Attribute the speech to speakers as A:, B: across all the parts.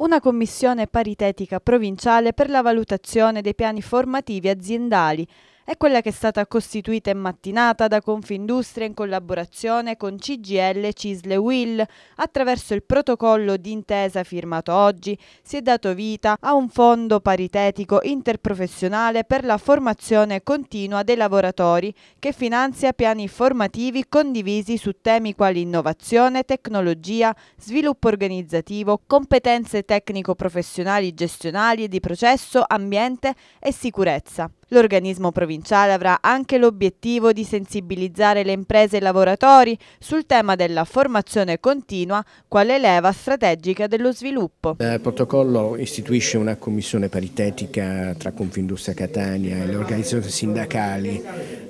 A: una commissione paritetica provinciale per la valutazione dei piani formativi aziendali è quella che è stata costituita in mattinata da Confindustria in collaborazione con CGL Cisle Will. Attraverso il protocollo d'intesa firmato oggi si è dato vita a un fondo paritetico interprofessionale per la formazione continua dei lavoratori che finanzia piani formativi condivisi su temi quali innovazione, tecnologia, sviluppo organizzativo, competenze tecnico-professionali gestionali e di processo, ambiente e sicurezza. L'organismo provinciale avrà anche l'obiettivo di sensibilizzare le imprese e i lavoratori sul tema della formazione continua quale leva strategica dello sviluppo.
B: Il protocollo istituisce una commissione paritetica tra Confindustria Catania e le organizzazioni sindacali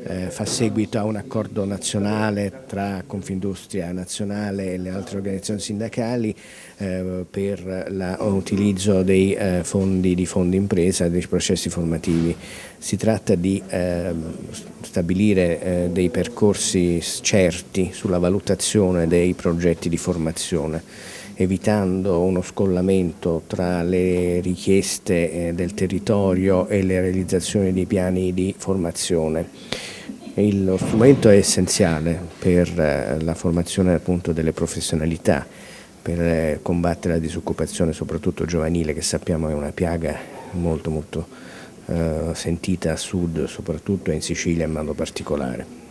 B: eh, fa seguito a un accordo nazionale tra Confindustria Nazionale e le altre organizzazioni sindacali eh, per l'utilizzo dei eh, fondi di fondi impresa e dei processi formativi. Si tratta di ehm, stabilire eh, dei percorsi certi sulla valutazione dei progetti di formazione evitando uno scollamento tra le richieste eh, del territorio e le realizzazioni dei piani di formazione. Lo strumento è essenziale per eh, la formazione appunto, delle professionalità, per eh, combattere la disoccupazione soprattutto giovanile che sappiamo è una piaga molto molto eh, sentita a sud soprattutto in Sicilia in modo particolare.